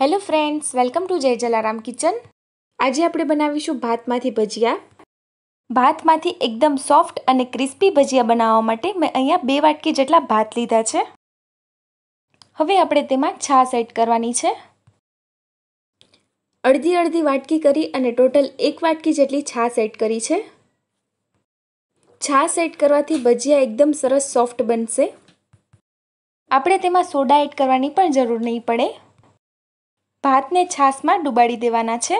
hello friends welcome to જય Jalaram kitchen આજે આપણે બનાવીશું ભાતમાંથી ભજીયા ભાતમાંથી એકદમ સોફ્ટ અને ક્રિસ્પી ભજીયા બનાવવા માટે મેં અહીંયા બે વાટકી જેટલા ભાત લીધા છે હવે આપણે તેમાં છાશ એડ કરવાની છે અડધી અડધી વાટકી કરી અને ટોટલ એક વાટકી જેટલી છાશ એડ કરી છે છાશ એડ કરવાથી ભજીયા એકદમ સરસ સોફ્ટ બનશે આપણે તેમાં સોડા એડ કરવાની પણ જરૂર નહીં પડે ભાતને છાશમાં ડુબાડી દેવાના છે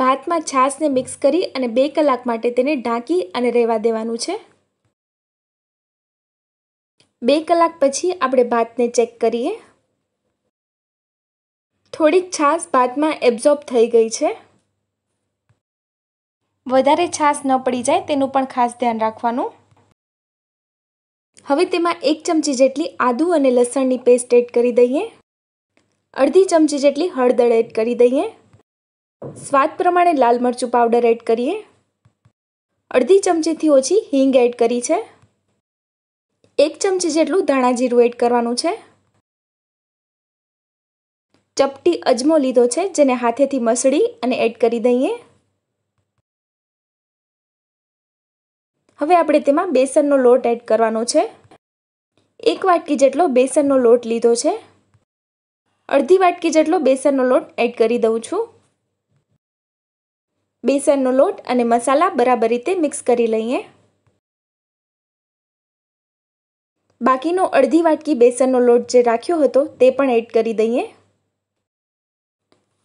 ભાતમાં છાશને મિક્સ કરી અને બે કલાક માટે તેને ઢાંકી અને રહેવા દેવાનું છે બે કલાક પછી આપણે ભાતને ચેક કરીએ થોડીક છાશ ભાતમાં એબ્ઝોર્બ થઈ ગઈ છે વધારે છાશ ન પડી જાય તેનું પણ ખાસ ધ્યાન રાખવાનું હવે તેમાં એક ચમચી જેટલી આદુ અને લસણની પેસ્ટ એડ કરી દઈએ અડધી ચમચી જેટલી હળદર એડ કરી દઈએ સ્વાદ પ્રમાણે લાલ મરચું પાવડર એડ કરીએ અડધી ચમચીથી ઓછી હિંગ એડ કરી છે એક ચમચી જેટલું ધાણા જીરું એડ કરવાનું છે ચપટી અજમો લીધો છે જેને હાથેથી મસળી અને એડ કરી દઈએ હવે આપણે તેમાં બેસનનો લોટ એડ કરવાનો છે એક વાટકી જેટલો બેસનનો લોટ લીધો છે અડધી વાટકી જેટલો બેસનનો લોટ એડ કરી દઉં છું બેસનનો લોટ અને મસાલા બરાબર રીતે મિક્સ કરી લઈએ બાકીનો અડધી વાટકી બેસનનો લોટ જે રાખ્યો હતો તે પણ એડ કરી દઈએ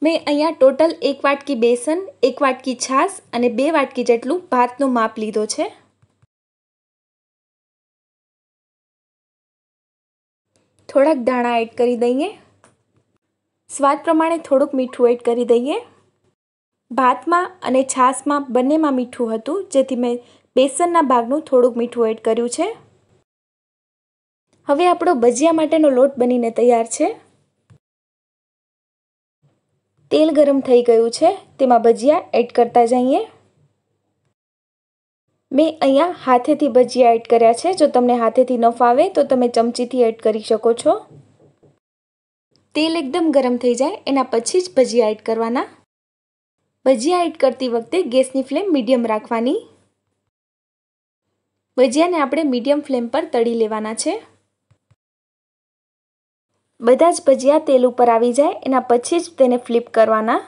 મેં અહીંયા ટોટલ એક વાટકી બેસન એક વાટકી છાશ અને બે વાટકી જેટલું ભાતનું માપ લીધો છે થોડાક દાણા એડ કરી દઈએ સ્વાદ પ્રમાણે થોડુંક મીઠું એડ કરી દઈએ ભાતમાં અને છાસમાં બંનેમાં મીઠું હતું જેથી મેં બેસનના ભાગનું થોડુંક મીઠું એડ કર્યું છે હવે આપણો ભજીયા માટેનો લોટ બનીને તૈયાર છે તેલ ગરમ થઈ ગયું છે તેમાં ભજીયા એડ કરતા જઈએ મેં અહીંયા હાથેથી ભજીયા એડ કર્યા છે જો તમને હાથેથી ન ફાવે તો તમે ચમચીથી એડ કરી શકો છો તેલ એકદમ ગરમ થઈ જાય એના પછી જ ભજીયા એડ કરવાના ભજીયા એડ કરતી વખતે ગેસની ફ્લેમ મીડિયમ રાખવાની ભજીયાને આપણે મીડિયમ ફ્લેમ પર તળી લેવાના છે બધા જ ભજીયા તેલ ઉપર આવી જાય એના પછી જ તેને ફ્લિપ કરવાના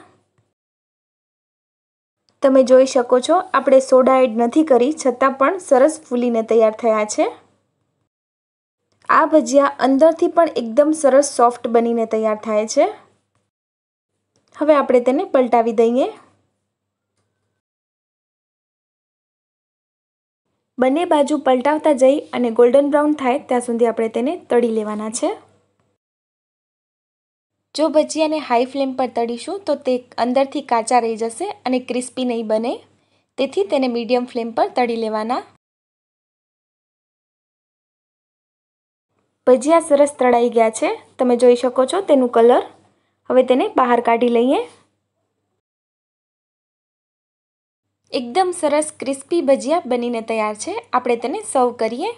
તમે જોઈ શકો છો આપણે સોડા એડ નથી કરી છતાં પણ સરસ ફૂલીને તૈયાર થયા છે આ ભજીયા અંદરથી પણ એકદમ સરસ સોફ્ટ બનીને તૈયાર થાય છે હવે આપણે તેને પલટાવી દઈએ બંને બાજુ પલટાવતા જઈ અને ગોલ્ડન બ્રાઉન થાય ત્યાં સુધી આપણે તેને તળી લેવાના છે જો ભજીયાને હાઈ ફ્લેમ પર તળીશું તો તે અંદરથી કાચા રહી જશે અને ક્રિસ્પી નહીં બને તેથી તેને મીડિયમ ફ્લેમ પર તળી લેવાના ભજીયા સરસ તળાઈ ગયા છે તમે જોઈ શકો છો તેનું કલર હવે તેને બહાર કાઢી લઈએ એકદમ સરસ ક્રિસ્પી ભજીયા બનીને તૈયાર છે આપણે તેને સર્વ કરીએ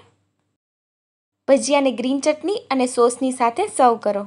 ભજીયાને ગ્રીન ચટણી અને સોસની સાથે સર્વ કરો